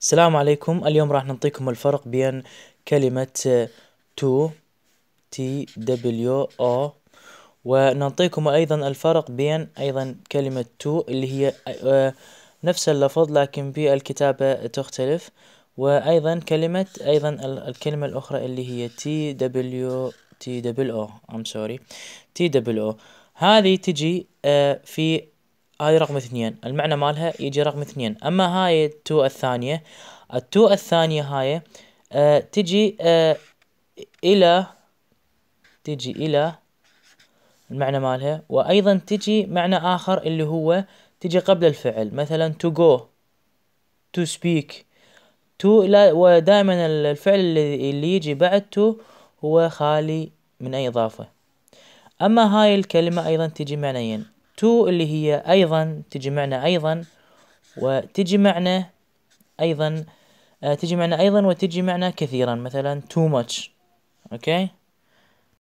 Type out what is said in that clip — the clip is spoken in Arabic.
السلام عليكم اليوم راح نعطيكم الفرق بين كلمة تو تي دبليو او ونعطيكم ايضا الفرق بين ايضا كلمة تو اللي هي آه، نفس اللفظ لكن في الكتابة تختلف وايضا كلمة ايضا الكلمة الاخرى اللي هي تي دبليو تي دبل او ام سوري تي دبل او هذه تجي آه، في هذه رقم اثنين المعنى مالها يجي رقم اثنين اما هاي التو الثانية التو الثانية هاي آه تجي آه الى تجي الى المعنى مالها وايضا تجي معنى اخر اللي هو تجي قبل الفعل مثلا to go to speak to لا ودائما الفعل اللي يجي بعد to هو خالي من اي اضافة اما هاي الكلمة ايضا تجي معنيين تو اللي هي أيضا تجي معنا أيضا وتجي معنا أيضا آه، تجي معنا أيضا وتجي معنا كثيرا مثلا too much أوكي okay?